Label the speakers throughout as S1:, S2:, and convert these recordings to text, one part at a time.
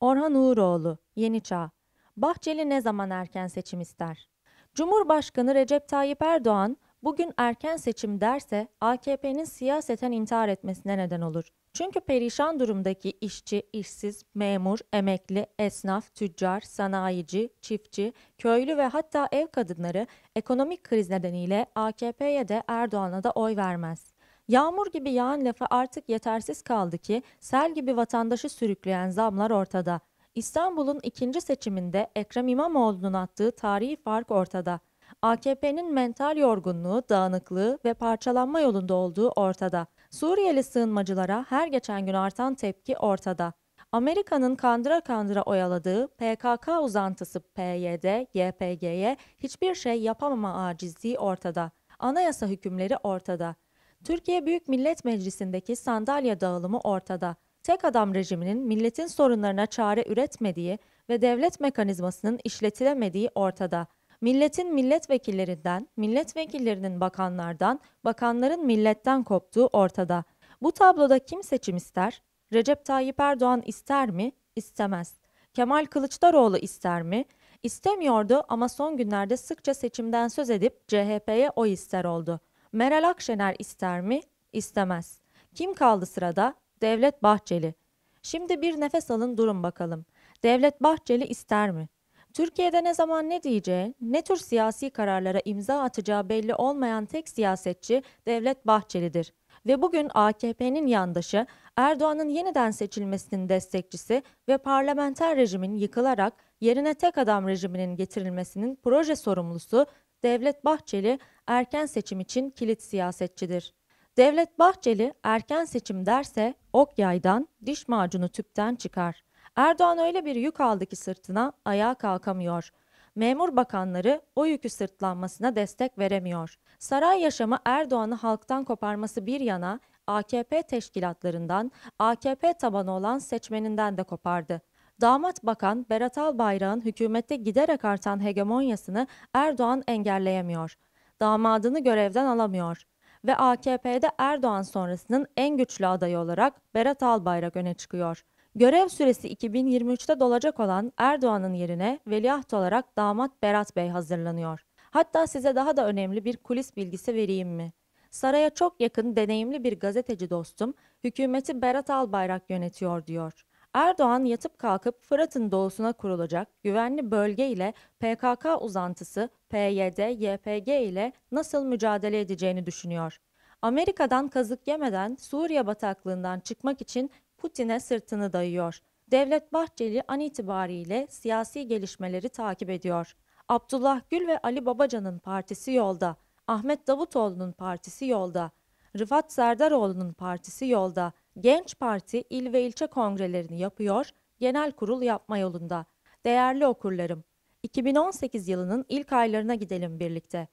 S1: Orhan Uğuroğlu, Yeni Çağ. Bahçeli ne zaman erken seçim ister? Cumhurbaşkanı Recep Tayyip Erdoğan bugün erken seçim derse AKP'nin siyaseten intihar etmesine neden olur. Çünkü perişan durumdaki işçi, işsiz, memur, emekli, esnaf, tüccar, sanayici, çiftçi, köylü ve hatta ev kadınları ekonomik kriz nedeniyle AKP'ye de Erdoğan'a da oy vermez. Yağmur gibi yağan lafı artık yetersiz kaldı ki sel gibi vatandaşı sürükleyen zamlar ortada. İstanbul'un ikinci seçiminde Ekrem İmamoğlu'nun attığı tarihi fark ortada. AKP'nin mental yorgunluğu, dağınıklığı ve parçalanma yolunda olduğu ortada. Suriyeli sığınmacılara her geçen gün artan tepki ortada. Amerika'nın kandıra kandıra oyaladığı PKK uzantısı PYD, YPG'ye hiçbir şey yapamama acizliği ortada. Anayasa hükümleri ortada. Türkiye Büyük Millet Meclisi'ndeki sandalye dağılımı ortada. Tek adam rejiminin milletin sorunlarına çare üretmediği ve devlet mekanizmasının işletilemediği ortada. Milletin milletvekillerinden, milletvekillerinin bakanlardan, bakanların milletten koptuğu ortada. Bu tabloda kim seçim ister? Recep Tayyip Erdoğan ister mi? İstemez. Kemal Kılıçdaroğlu ister mi? İstemiyordu ama son günlerde sıkça seçimden söz edip CHP'ye o ister oldu. Meral Akşener ister mi? İstemez. Kim kaldı sırada? Devlet Bahçeli. Şimdi bir nefes alın durun bakalım. Devlet Bahçeli ister mi? Türkiye'de ne zaman ne diyeceği, ne tür siyasi kararlara imza atacağı belli olmayan tek siyasetçi Devlet Bahçeli'dir. Ve bugün AKP'nin yandaşı, Erdoğan'ın yeniden seçilmesinin destekçisi ve parlamenter rejimin yıkılarak yerine tek adam rejiminin getirilmesinin proje sorumlusu Devlet Bahçeli erken seçim için kilit siyasetçidir. Devlet Bahçeli erken seçim derse ok yaydan, diş macunu tüpten çıkar. Erdoğan öyle bir yük aldı ki sırtına ayağa kalkamıyor. Memur bakanları o yükü sırtlanmasına destek veremiyor. Saray yaşamı Erdoğan'ı halktan koparması bir yana AKP teşkilatlarından, AKP tabanı olan seçmeninden de kopardı. Damat Bakan Berat Albayrak'ın hükümette giderek artan hegemonyasını Erdoğan engelleyemiyor damadını görevden alamıyor ve AKP'de Erdoğan sonrasının en güçlü adayı olarak Berat Albayrak öne çıkıyor. Görev süresi 2023'te dolacak olan Erdoğan'ın yerine veliaht olarak damat Berat Bey hazırlanıyor. Hatta size daha da önemli bir kulis bilgisi vereyim mi? Saraya çok yakın deneyimli bir gazeteci dostum hükümeti Berat Albayrak yönetiyor diyor. Erdoğan yatıp kalkıp Fırat'ın doğusuna kurulacak güvenli bölge ile PKK uzantısı PYD, YPG ile nasıl mücadele edeceğini düşünüyor. Amerika'dan kazık yemeden Suriye bataklığından çıkmak için Putin'e sırtını dayıyor. Devlet Bahçeli an itibariyle siyasi gelişmeleri takip ediyor. Abdullah Gül ve Ali Babacan'ın partisi yolda, Ahmet Davutoğlu'nun partisi yolda, Rıfat Serdaroğlu'nun partisi yolda, Genç Parti il ve ilçe kongrelerini yapıyor, genel kurul yapma yolunda. Değerli okurlarım, 2018 yılının ilk aylarına gidelim birlikte.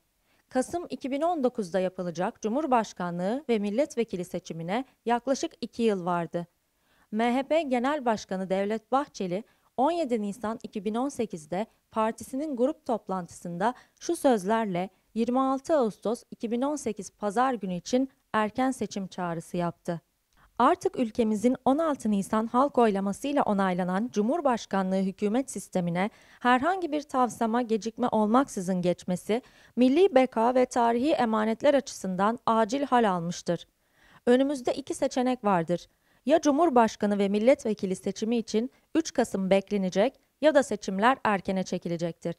S1: Kasım 2019'da yapılacak Cumhurbaşkanlığı ve milletvekili seçimine yaklaşık 2 yıl vardı. MHP Genel Başkanı Devlet Bahçeli 17 Nisan 2018'de partisinin grup toplantısında şu sözlerle 26 Ağustos 2018 pazar günü için erken seçim çağrısı yaptı artık ülkemizin 16 Nisan halk oylamasıyla onaylanan Cumhurbaşkanlığı hükümet sistemine herhangi bir tavsama gecikme olmaksızın geçmesi, milli beka ve tarihi emanetler açısından acil hal almıştır. Önümüzde iki seçenek vardır. Ya Cumhurbaşkanı ve milletvekili seçimi için 3 Kasım beklenecek ya da seçimler erkene çekilecektir.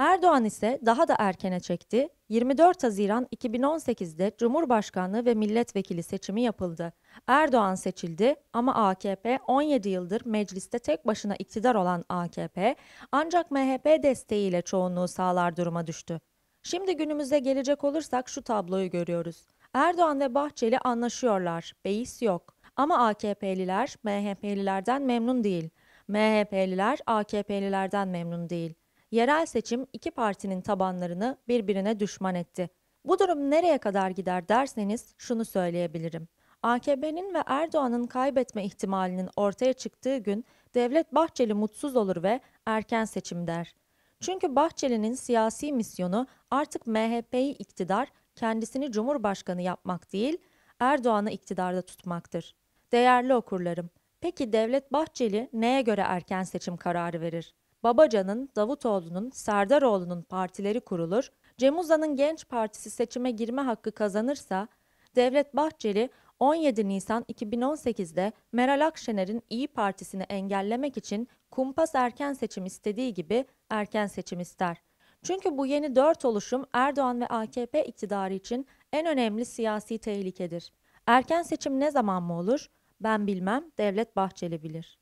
S1: Erdoğan ise daha da erkene çekti. 24 Haziran 2018'de Cumhurbaşkanlığı ve milletvekili seçimi yapıldı. Erdoğan seçildi ama AKP 17 yıldır mecliste tek başına iktidar olan AKP ancak MHP desteğiyle çoğunluğu sağlar duruma düştü. Şimdi günümüze gelecek olursak şu tabloyu görüyoruz. Erdoğan ve Bahçeli anlaşıyorlar. Beis yok. Ama AKP'liler MHP'lilerden memnun değil. MHP'liler AKP'lilerden memnun değil yerel seçim iki partinin tabanlarını birbirine düşman etti. Bu durum nereye kadar gider derseniz şunu söyleyebilirim. AKP'nin ve Erdoğan'ın kaybetme ihtimalinin ortaya çıktığı gün Devlet Bahçeli mutsuz olur ve erken seçim der. Çünkü Bahçeli'nin siyasi misyonu artık MHP'yi iktidar, kendisini cumhurbaşkanı yapmak değil, Erdoğan'ı iktidarda tutmaktır. Değerli okurlarım, peki Devlet Bahçeli neye göre erken seçim kararı verir? Babacan'ın, Davutoğlu'nun, Serdaroğlu'nun partileri kurulur, Cem Cemuza'nın Genç Partisi seçime girme hakkı kazanırsa, Devlet Bahçeli 17 Nisan 2018'de Meral Akşener'in İyi Partisi'ni engellemek için kumpas erken seçim istediği gibi erken seçim ister. Çünkü bu yeni dört oluşum Erdoğan ve AKP iktidarı için en önemli siyasi tehlikedir. Erken seçim ne zaman mı olur? Ben bilmem, Devlet Bahçeli bilir.